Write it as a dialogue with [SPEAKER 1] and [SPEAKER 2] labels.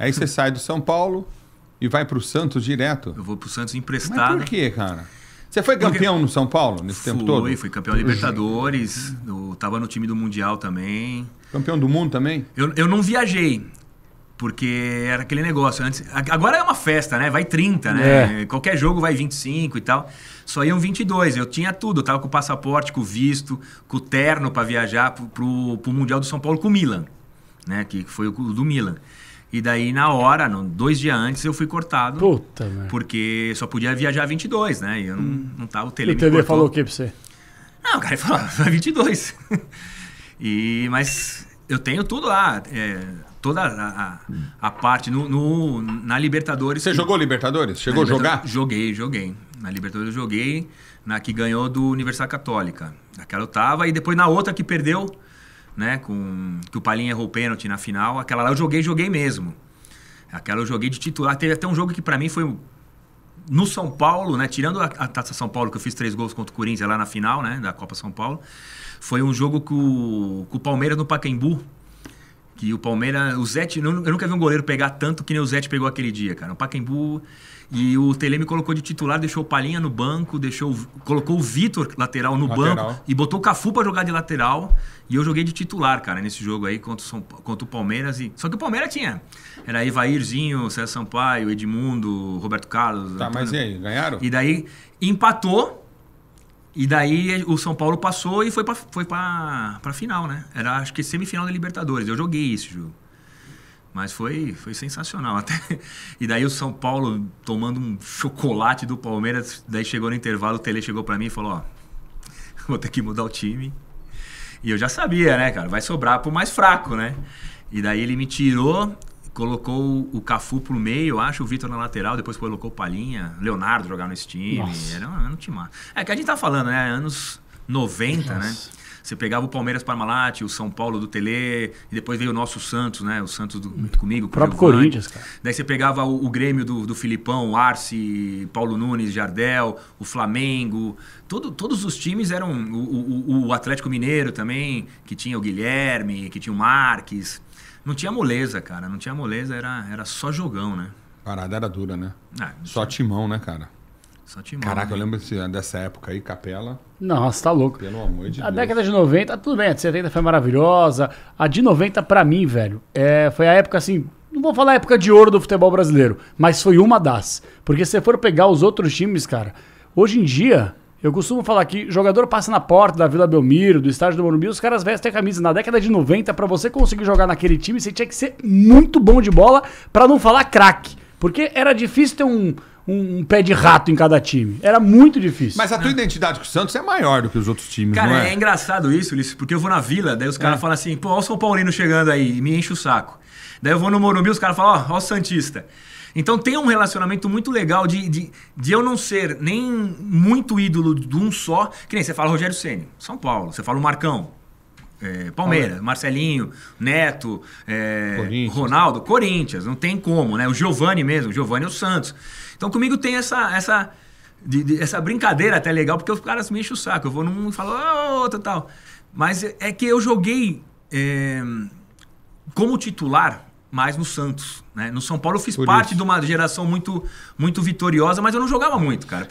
[SPEAKER 1] Aí você sai do São Paulo e vai para o Santos direto. Eu vou para o Santos emprestado. Mas por quê, cara? Você foi campeão Porque... no São Paulo nesse fui, tempo todo? Fui, fui campeão da Libertadores, estava tava no time do Mundial também. Campeão do mundo também? Eu, eu não viajei. Porque era aquele negócio. antes Agora é uma festa, né? Vai 30, né? É. Qualquer jogo vai 25 e tal. Só iam 22. Eu tinha tudo. Eu tava com o passaporte, com o visto, com o terno para viajar pro, pro, pro Mundial do São Paulo com o Milan né? Que foi o do Milan. E daí, na hora, no, dois dias antes, eu fui cortado. Puta, velho. Porque só podia viajar 22, né? E eu não, hum. não tava. O Tele, o falou o
[SPEAKER 2] que pra você? Não, o cara falou, vai 22.
[SPEAKER 1] e, mas eu tenho tudo lá. É, toda a, a, a parte no, no, na Libertadores. Você que... jogou Libertadores? Chegou a jogar? Joguei, joguei. Na Libertadores eu joguei, na que ganhou do Universal Católica. Naquela eu tava, e depois na outra que perdeu, né? Com, que o Palhinha errou o pênalti na final. Aquela lá eu joguei, joguei mesmo. Aquela eu joguei de titular. Teve até um jogo que para mim foi no São Paulo, né? Tirando a, a, Taça São Paulo, que eu fiz três gols contra o Corinthians lá na final, né? Da Copa São Paulo. Foi um jogo com, com o Palmeiras no Pacaembu. Que o Palmeiras, o Zete, eu nunca vi um goleiro pegar tanto que nem o Zete pegou aquele dia, cara. O Paquembu e o Tele me colocou de titular, deixou o Palinha no banco, deixou, colocou o Vitor lateral no lateral. banco e botou o Cafu para jogar de lateral. E eu joguei de titular, cara, nesse jogo aí contra o, São, contra o Palmeiras. E, só que o Palmeiras tinha. Era Ivairzinho, César Sampaio, Edmundo, Roberto Carlos. Tá, Antônio. mas e aí? Ganharam? E daí empatou e daí o São Paulo passou e foi pra, foi pra, pra final, né? Era acho que semifinal da Libertadores. Eu joguei esse jogo. Mas foi, foi sensacional até. E daí o São Paulo tomando um chocolate do Palmeiras, daí chegou no intervalo, o Tele chegou para mim e falou, ó, vou ter que mudar o time. E eu já sabia, né, cara, vai sobrar pro mais fraco, né? E daí ele me tirou, colocou o Cafu pro meio, acho, o Vitor na lateral, depois colocou o Palhinha, Leonardo jogar nesse time. Nossa. Era, um, era um time. É que a gente tá falando, né? Anos 90, né? Nossa. né? Você pegava o Palmeiras Parmalat, o São Paulo do Tele, e depois veio o nosso Santos, né? O Santos do, comigo. Com o próprio Giovani. Corinthians, cara. Daí você pegava o, o Grêmio do, do Filipão, Arce, Paulo Nunes, Jardel, o Flamengo. Todo, todos os times eram. O, o, o Atlético Mineiro também, que tinha o Guilherme, que tinha o Marques. Não tinha moleza, cara. Não tinha moleza, era, era só jogão, né? Parada era dura, né? Ah, só tinha... timão, né, cara? Só timão. Caraca, né? eu lembro desse, dessa época aí, Capela.
[SPEAKER 2] Nossa, tá louco. Pelo amor de a Deus. A década de 90, tudo bem, a de 70 foi maravilhosa. A de 90, pra mim, velho, é, foi a época assim. Não vou falar a época de ouro do futebol brasileiro, mas foi uma das. Porque se você for pegar os outros times, cara, hoje em dia, eu costumo falar que jogador passa na porta da Vila Belmiro, do estádio do Morumbi, os caras vestem a camisa. Na década de 90, para você conseguir jogar naquele time, você tinha que ser muito bom de bola, para não falar craque. Porque era difícil ter um, um, um, pé de rato em cada time. Era muito difícil. Mas
[SPEAKER 1] a tua identidade com o Santos é maior
[SPEAKER 2] do que os outros times,
[SPEAKER 1] cara, é? é? engraçado isso, Ulisses, porque eu vou na Vila, daí os é. caras é. falam assim, pô, olha o São Paulino chegando aí, e me enche o saco. Daí eu vou no Morumbi, os caras falam, ó, ó o Santista. Então tem um relacionamento muito legal de, de, de, eu não ser nem muito ídolo de um só. Que nem você fala Rogério Ceni, São Paulo. Você fala o Marcão, é, Palmeiras, Marcelinho, Neto, é, Corinthians. Ronaldo, Corinthians, não tem como, né? O Giovani mesmo, o Giovani é o Santos. Então comigo tem essa essa de, de, essa brincadeira até legal, porque os caras me enchem o saco. Eu vou num e falo, ah, outro oh, tal. Mas é, é que eu joguei é, como titular mais no Santos. Né? No São Paulo eu fiz Por parte isso. de uma geração muito, muito vitoriosa, mas eu não jogava muito, cara.